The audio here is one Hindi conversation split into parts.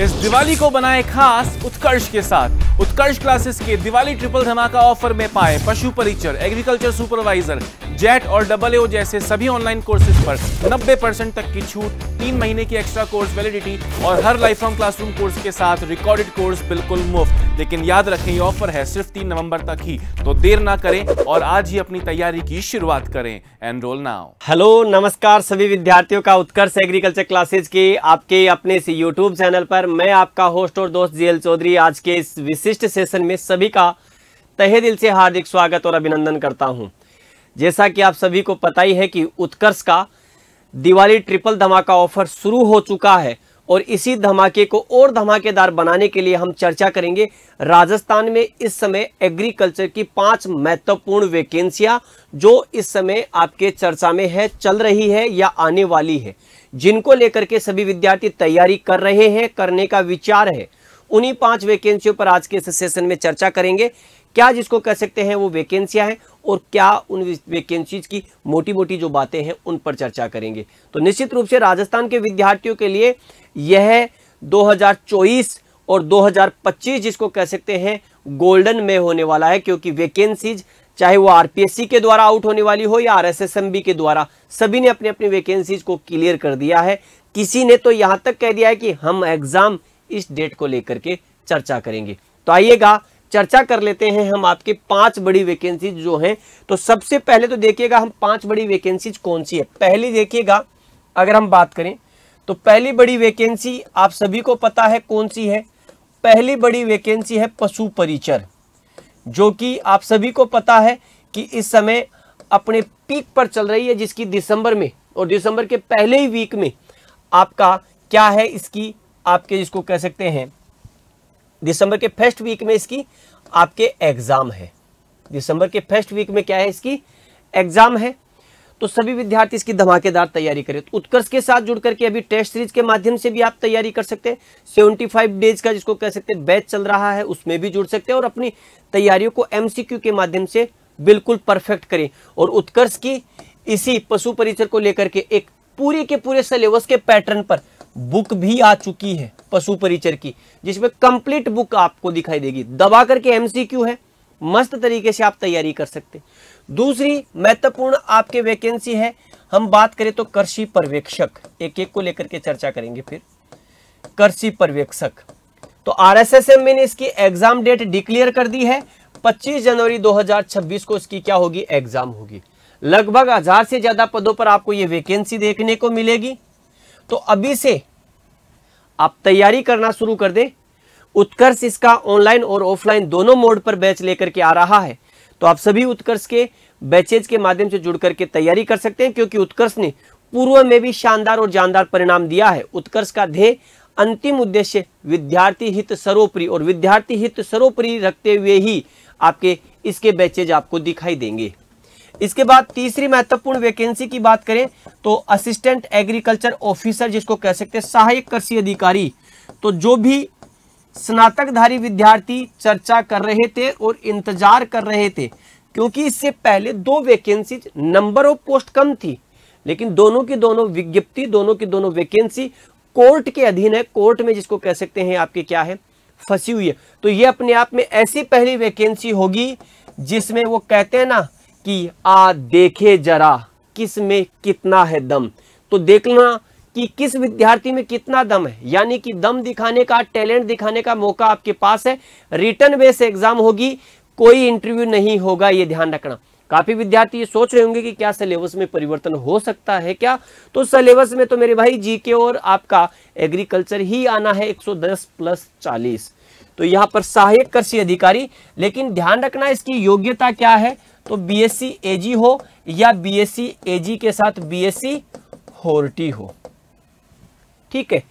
इस दिवाली को बनाए खास उत्कर्ष के साथ उत्कर्ष क्लासेस के दिवाली ट्रिपल धमाका ऑफर में पाए पशु परिचर एग्रीकल्चर सुपरवाइजर जेट और डबल ओ जैसे सभी ऑनलाइन कोर्सेज पर 90 परसेंट तक की छूट तीन महीने की एक्स्ट्रा कोर्स वैलिडिटी और हर लाइफ क्लासरूम कोर्स के साथ रिकॉर्डेड कोर्स बिल्कुल मुफ्त लेकिन याद रखें ये ऑफर है सिर्फ तीन नवंबर तक ही तो देर ना करें और आज ही अपनी तैयारी की शुरुआत करें एनरोल नाउ हेलो नमस्कार सभी विद्यार्थियों का उत्कर्ष एग्रीकल्चर क्लासेज के आपके अपने यूट्यूब चैनल पर मैं आपका होस्ट और दोस्त जी चौधरी आज के इस विशिष्ट सेशन में सभी का तहे दिल से हार्दिक स्वागत और अभिनंदन करता हूँ जैसा कि आप सभी को पता ही है कि उत्कर्ष का दिवाली ट्रिपल धमाका ऑफर शुरू हो चुका है और इसी धमाके को और धमाकेदार बनाने के लिए हम चर्चा करेंगे राजस्थान में इस समय एग्रीकल्चर की पांच महत्वपूर्ण वैकेंसियां जो इस समय आपके चर्चा में है चल रही है या आने वाली है जिनको लेकर के सभी विद्यार्थी तैयारी कर रहे हैं करने का विचार है उन्हीं पांच वैकेंसियों पर आज के इस सेशन में चर्चा करेंगे क्या जिसको कह सकते हैं वो वैकेंसियां हैं और क्या उन वैकेंसीज की मोटी मोटी जो बातें हैं उन पर चर्चा करेंगे तो निश्चित रूप से राजस्थान के विद्यार्थियों के लिए यह दो और 2025 जिसको कह सकते हैं गोल्डन में होने वाला है क्योंकि वैकेंसीज चाहे वो आरपीएससी के द्वारा आउट होने वाली हो या आरएसएसएमबी के द्वारा सभी ने अपनी अपनी वैकेंसीज को क्लियर कर दिया है किसी ने तो यहां तक कह दिया है कि हम एग्जाम इस डेट को लेकर के चर्चा करेंगे तो आइएगा चर्चा कर लेते हैं हम आपके पांच बड़ी वैकेंसीज जो हैं तो सबसे पहले तो देखिएगा हम पांच बड़ी वैकेंसीज कौन सी है पहली देखिएगा अगर हम बात करें तो पहली बड़ी वैकेंसी आप सभी को पता है कौन सी है पहली बड़ी वैकेंसी है पशु परिचर जो कि आप सभी को पता है कि इस समय अपने पीक पर चल रही है जिसकी दिसंबर में और दिसंबर के पहले ही वीक में आपका क्या है इसकी आपके जिसको कह सकते हैं दिसंबर के फर्स्ट वीक में इसकी आपके एग्ज़ाम है दिसंबर के फर्स्ट वीक में क्या है इसकी एग्ज़ाम है तो सभी विद्यार्थी इसकी धमाकेदार तैयारी करें तो उत्कर्ष के साथ जुड़ करके अभी टेस्ट सीरीज के माध्यम से भी आप तैयारी कर सकते हैं 75 डेज का जिसको कह सकते हैं बैच चल रहा है उसमें भी जुड़ सकते हैं और अपनी तैयारियों को एमसीक्यू के माध्यम से बिल्कुल परफेक्ट करें और उत्कर्ष की इसी पशु परिचर को लेकर के एक पूरे के पूरे सिलेबस के पैटर्न पर बुक भी आ चुकी है पशु परिचर की जिसमें कंप्लीट बुक आपको दिखाई देगी दबा करके एमसीक्यू है मस्त तरीके से आप तैयारी कर सकते दूसरी महत्वपूर्ण आपके वैकेंसी है हम बात करें तो कृषि पर्यवेक्षक एक एक को लेकर के चर्चा करेंगे फिर कृषि पर्यवेक्षक तो आरएसएसएम ने इसकी एग्जाम डेट डिक्लेयर कर दी है 25 जनवरी 2026 को इसकी क्या होगी एग्जाम होगी लगभग हजार से ज्यादा पदों पर आपको यह वैकेंसी देखने को मिलेगी तो अभी से आप तैयारी करना शुरू कर दें उत्कर्ष इसका ऑनलाइन और ऑफलाइन दोनों मोड पर बैच लेकर के आ रहा है तो आप सभी उत्कर्ष के बैचेज के माध्यम से जुड़ करके तैयारी कर सकते हैं क्योंकि उत्कर्ष ने पूर्व में भी शानदार और जानदार परिणाम दिया है उत्कर्ष का ध्येय अंतिम उद्देश्य विद्यार्थी हित सर्वोपरि और विद्यार्थी हित सर्वोपरि रखते हुए ही आपके इसके बैचेज आपको दिखाई देंगे इसके बाद तीसरी महत्वपूर्ण वैकेंसी की बात करें तो असिस्टेंट एग्रीकल्चर ऑफिसर जिसको कह सकते हैं सहायक कृषि अधिकारी तो जो भी स्नातकधारी विद्यार्थी चर्चा कर रहे थे और इंतजार कर रहे थे क्योंकि इससे पहले दो वैकेंसी नंबर ऑफ पोस्ट कम थी लेकिन दोनों की दोनों विज्ञप्ति दोनों की दोनों वैकेंसी कोर्ट के अधीन है कोर्ट में जिसको कह सकते हैं आपके क्या है फंसी हुई है तो ये अपने आप में ऐसी पहली वैकेंसी होगी जिसमें वो कहते हैं ना कि आ देखे जरा किस में कितना है दम तो देखना कि किस विद्यार्थी में कितना दम है यानी कि दम दिखाने का टैलेंट दिखाने का मौका आपके पास है रिटर्न बेस एग्जाम होगी कोई इंटरव्यू नहीं होगा ये ध्यान रखना काफी विद्यार्थी ये सोच रहे होंगे कि क्या सिलेबस में परिवर्तन हो सकता है क्या तो सिलेबस में तो मेरे भाई जीके और आपका एग्रीकल्चर ही आना है 110 प्लस 40 तो यहां पर सहायक कृषि अधिकारी लेकिन ध्यान रखना इसकी योग्यता क्या है तो बी एस सी एजी हो या बी एस सी एजी के साथ बी एस सी होर्टी हो ठीक है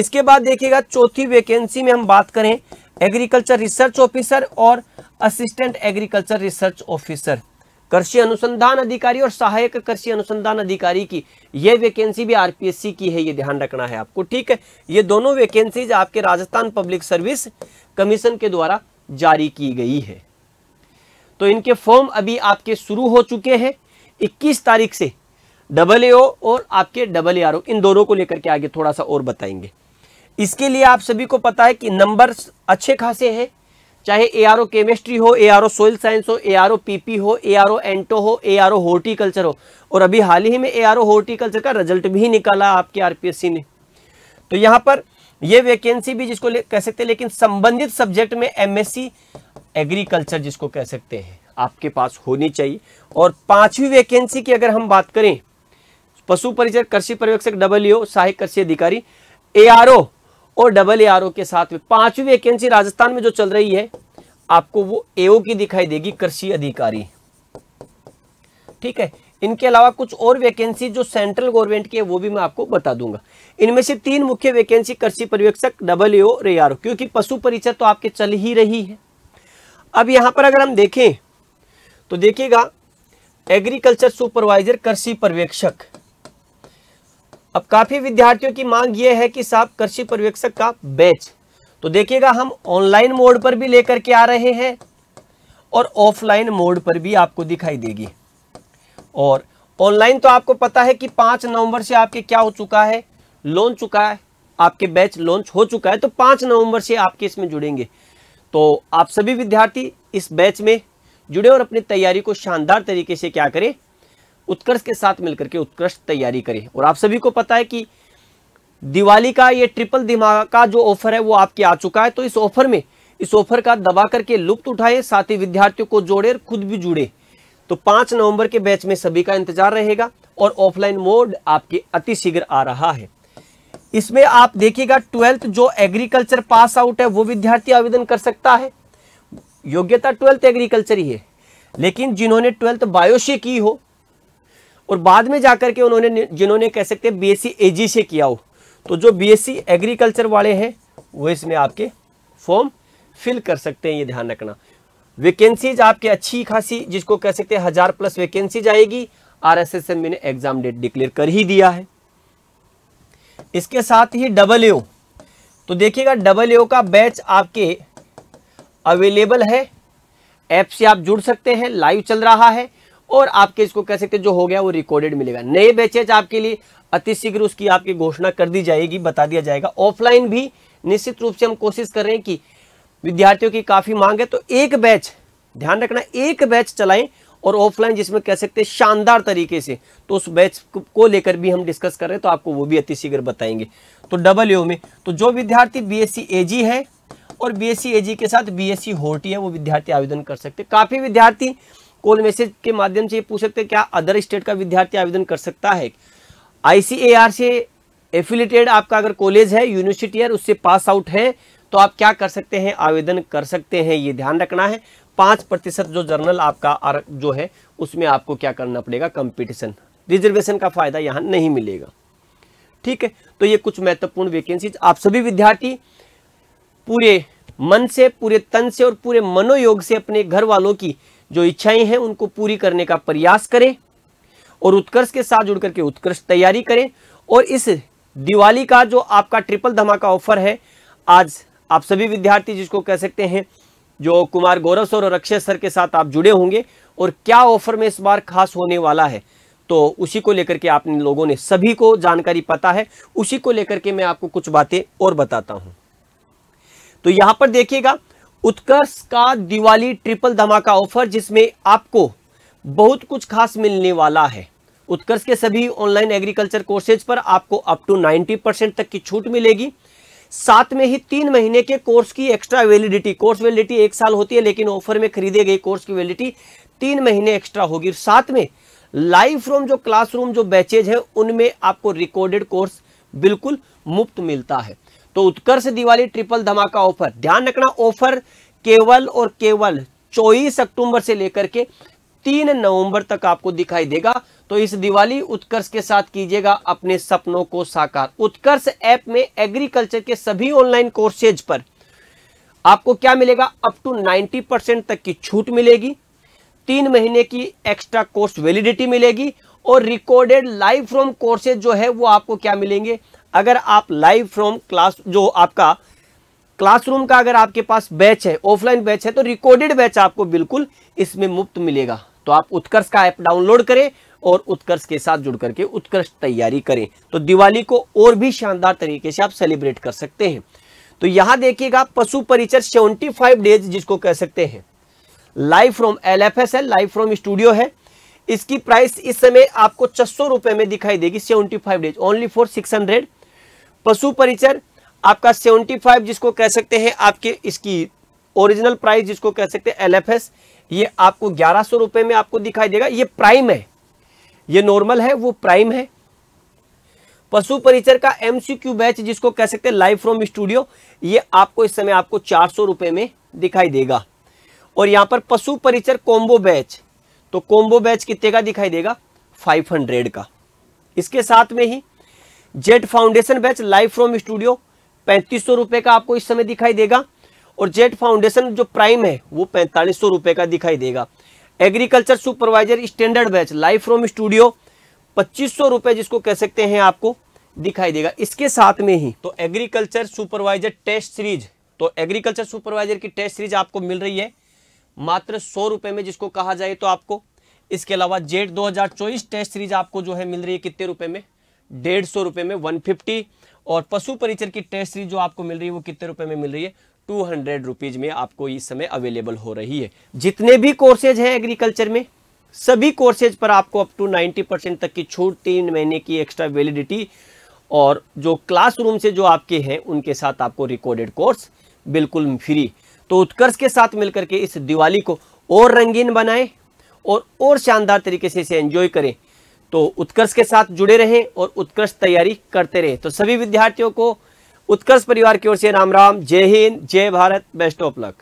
इसके बाद देखिएगा चौथी वैकेंसी में हम बात करें एग्रीकल्चर रिसर्च ऑफिसर और असिस्टेंट एग्रीकल्चर रिसर्च ऑफिसर कृषि अनुसंधान अधिकारी और सहायक कृषि अनुसंधान अधिकारी की यह वैकेंसी भी आरपीएससी की है ये ध्यान रखना है आपको ठीक है ये दोनों वैकेंसीज आपके राजस्थान पब्लिक सर्विस कमीशन के द्वारा जारी की गई है तो इनके फॉर्म अभी आपके शुरू हो चुके हैं इक्कीस तारीख से डबल ए और आपके डबल ए इन दोनों को लेकर के आगे थोड़ा सा और बताएंगे इसके लिए आप सभी को पता है कि नंबर अच्छे खासे हैं चाहे ए आर केमिस्ट्री हो ए आर सोइल साइंस हो ए आर ओ हो ए आर एंटो हो ए आर हॉर्टिकल्चर हो और अभी हाल ही में ए आर हॉर्टिकल्चर का रिजल्ट भी निकाला आपके आरपीएससी ने तो यहां पर यह वैकेंसी भी जिसको कह सकते हैं लेकिन संबंधित सब्जेक्ट में एमएससी एग्रीकल्चर जिसको कह सकते हैं आपके पास होनी चाहिए और पांचवी वैकेंसी की अगर हम बात करें पशु परिचर कृषि पर्यवेक्षक डब्ल्यू सहायक कृषि अधिकारी एआरओ और डबल एआरओ के साथ में पांचवी वैकेंसी राजस्थान में जो चल रही है आपको वो एओ की दिखाई देगी कृषि अधिकारी ठीक है इनके अलावा कुछ और वैकेंसी जो सेंट्रल गवर्नमेंट की है वो भी मैं आपको बता दूंगा इनमें से तीन मुख्य वैकेंसी कृषि पर्यवेक्षक डबल एओ ओ क्योंकि पशु परिचय तो आपके चल ही रही है अब यहां पर अगर हम देखें तो देखिएगा एग्रीकल्चर सुपरवाइजर कृषि पर्यवेक्षक अब काफ़ी विद्यार्थियों की मांग यह है कि साहब कृषि पर्यवेक्षक का बैच तो देखिएगा हम ऑनलाइन मोड पर भी लेकर के आ रहे हैं और ऑफलाइन मोड पर भी आपको दिखाई देगी और ऑनलाइन तो आपको पता है कि पांच नवंबर से आपके क्या हो चुका है लॉन्च चुका है आपके बैच लॉन्च हो चुका है तो पांच नवंबर से आपके इसमें जुड़ेंगे तो आप सभी विद्यार्थी इस बैच में जुड़े और अपनी तैयारी को शानदार तरीके से क्या करें उत्कर्ष के साथ मिलकर के उत्कृष्ट तैयारी करें और आप सभी को पता है कि दिवाली का ये ट्रिपल दिमाग का जो ऑफर है वो आपके आ चुका है तो इस ऑफर में इस ऑफर का दबा करके लुप्त उठाए साथ ही विद्यार्थियों को जोड़े और खुद भी जुड़े तो पांच नवंबर के बैच में सभी का इंतजार रहेगा और ऑफलाइन मोड आपके अतिशीघ्र आ रहा है इसमें आप देखिएगा ट्वेल्थ जो एग्रीकल्चर पास आउट है वो विद्यार्थी आवेदन कर सकता है योग्यता ट्वेल्थ एग्रीकल्चर ही है लेकिन जिन्होंने ट्वेल्थ बायो से की हो और बाद में जाकर के उन्होंने जिन्होंने कह सकते हैं बीएससी एजी से किया हो तो जो बीएससी एग्रीकल्चर वाले हैं वो इसमें आपके फॉर्म फिल कर सकते हैं ये ध्यान रखना वैकेंसीज आपके अच्छी खासी जिसको कह सकते हैं हजार प्लस वैकेंसीज आएगी एम e ने एग्जाम डेट डिक्लेयर कर ही दिया है इसके साथ ही ओ तो देखिएगा ओ का बैच आपके अवेलेबल है ऐप से आप जुड़ सकते हैं लाइव चल रहा है और आपके इसको कह सकते हैं जो हो गया वो रिकॉर्डेड मिलेगा नए बैचेज आपके लिए अतिशीघ्र उसकी आपकी घोषणा कर दी जाएगी बता दिया जाएगा ऑफलाइन भी निश्चित रूप से हम कोशिश कर रहे हैं कि विद्यार्थियों की काफ़ी मांग है तो एक बैच ध्यान रखना एक बैच चलाएं और ऑफलाइन जिसमें कह सकते हैं शानदार तरीके से तो उस बैच को लेकर भी हम डिस्कस कर रहे हैं तो आपको वो भी अति शीघ्र बताएंगे तो डबल यू में तो जो विद्यार्थी बी एस है और बीएससी एजी के साथ बी एस होटी है वो विद्यार्थी आवेदन कर सकते काफ़ी विद्यार्थी कॉल मैसेज के माध्यम से ये पूछ सकते क्या अदर स्टेट का विद्यार्थी आवेदन कर सकता है आई से एफिलेटेड आपका अगर कॉलेज है यूनिवर्सिटी है उससे पास आउट है तो आप क्या कर सकते हैं आवेदन कर सकते हैं ये ध्यान रखना है पाँच प्रतिशत जो जर्नल आपका जो है उसमें आपको क्या करना पड़ेगा कंपटीशन रिजर्वेशन का फायदा यहाँ नहीं मिलेगा ठीक है तो ये कुछ महत्वपूर्ण वैकेंसीज आप सभी विद्यार्थी पूरे मन से पूरे तन से और पूरे मनोयोग से अपने घर वालों की जो इच्छाएं हैं उनको पूरी करने का प्रयास करें और उत्कर्ष के साथ जुड़ करके उत्कर्ष तैयारी करें और इस दिवाली का जो आपका ट्रिपल धमाका ऑफर है आज आप सभी विद्यार्थी जिसको कह सकते हैं जो कुमार गौरव और अक्षय सर के साथ आप जुड़े होंगे और क्या ऑफर में इस बार खास होने वाला है तो उसी को लेकर के आप लोगों ने सभी को जानकारी पता है उसी को लेकर के मैं आपको कुछ बातें और बताता हूं तो यहां पर देखिएगा उत्कर्ष का दिवाली ट्रिपल धमाका ऑफर जिसमें आपको बहुत कुछ खास मिलने वाला है उत्कर्ष के सभी ऑनलाइन एग्रीकल्चर कोर्सेज पर आपको अप टू 90 परसेंट तक की छूट मिलेगी साथ में ही तीन महीने के कोर्स की एक्स्ट्रा वैलिडिटी कोर्स वैलिडिटी एक साल होती है लेकिन ऑफर में खरीदे गए कोर्स की वैलिडिटी तीन महीने एक्स्ट्रा होगी साथ में लाइव फ्रॉम जो क्लासरूम जो बैचेज है उनमें आपको रिकॉर्डेड कोर्स बिल्कुल मुफ्त मिलता है तो उत्कर्ष दिवाली ट्रिपल धमाका ऑफर ध्यान रखना ऑफर केवल और केवल चौबीस अक्टूबर से लेकर के तीन नवंबर तक आपको दिखाई देगा तो इस दिवाली उत्कर्ष के साथ कीजिएगा अपने सपनों को साकार उत्कर्ष ऐप में एग्रीकल्चर के सभी ऑनलाइन कोर्सेज पर आपको क्या मिलेगा अप टू 90 परसेंट तक की छूट मिलेगी तीन महीने की एक्स्ट्रा कोर्स वैलिडिटी मिलेगी और रिकॉर्डेड लाइव फ्रॉम कोर्सेज जो है वो आपको क्या मिलेंगे अगर आप लाइव फ्रॉम क्लास जो आपका क्लासरूम का अगर आपके पास बैच है ऑफलाइन बैच है तो रिकॉर्डेड बैच आपको बिल्कुल इसमें मुफ्त मिलेगा तो आप उत्कर्ष का ऐप डाउनलोड करें और उत्कर्ष के साथ जुड़ करके उत्कर्ष तैयारी करें तो दिवाली को और भी शानदार तरीके से आप सेलिब्रेट कर सकते हैं तो यहां देखिएगा पशु परिचर 75 डेज जिसको कह सकते हैं live from L F S है लाइव फ्रॉम स्टूडियो है इसकी प्राइस इस समय आपको छह सौ रुपए में दिखाई देगी 75 डेज ओनली फॉर 600 पशु परिचर आपका 75 जिसको कह सकते हैं आपके इसकी ओरिजिनल प्राइस जिसको कह सकते हैं एल एफ एस ये आपको ग्यारह सौ रुपए में आपको दिखाई देगा ये प्राइम है ये नॉर्मल है वो प्राइम है पशु परिचर का एमसीक्यू बैच जिसको कह सकते हैं लाइव फ्रॉम स्टूडियो ये आपको इस समय आपको चार सौ रुपए में दिखाई देगा और यहां पर पशु परिचर कॉम्बो बैच तो कॉम्बो बैच कितने का दिखाई देगा 500 का इसके साथ में ही JET foundation batch live from studio पैंतीस सौ का आपको इस समय दिखाई देगा और जेट फाउंडेशन जो प्राइम है वो पैंतालीस सौ का दिखाई देगा agriculture supervisor standard batch life from studio पच्चीस सौ रुपए जिसको कह सकते हैं आपको दिखाई देगा इसके साथ में ही तो एग्रीकल्चर सुपरवाइजर टेस्ट सीरीज तो एग्रीकल्चर सुपरवाइजर की टेस्ट सीरीज आपको मिल रही है मात्र सौ रुपए में जिसको कहा जाए तो आपको इसके अलावा जेट 2024 टेस्ट सीरीज आपको जो है मिल रही है कितने रुपए में डेढ़ सौ रुपए में 150 और पशु परिचर की टेस्ट सीरीज जो आपको मिल रही है वो कितने रुपए में मिल रही है टू हंड्रेड रुपीज़ में आपको इस समय अवेलेबल हो रही है जितने भी कोर्सेज हैं एग्रीकल्चर में सभी कोर्सेज पर आपको अप टू 90 परसेंट तक की छूट तीन महीने की एक्स्ट्रा वैलिडिटी और जो क्लासरूम से जो आपके हैं उनके साथ आपको रिकॉर्डेड कोर्स बिल्कुल फ्री तो उत्कर्ष के साथ मिलकर के इस दिवाली को और रंगीन बनाएं और और शानदार तरीके से इसे एंजॉय करें तो उत्कर्ष के साथ जुड़े रहें और उत्कर्ष तैयारी करते रहें तो सभी विद्यार्थियों को उत्कर्ष परिवार की ओर से राम राम जय हिंद जय भारत बेस्ट ऑफ लक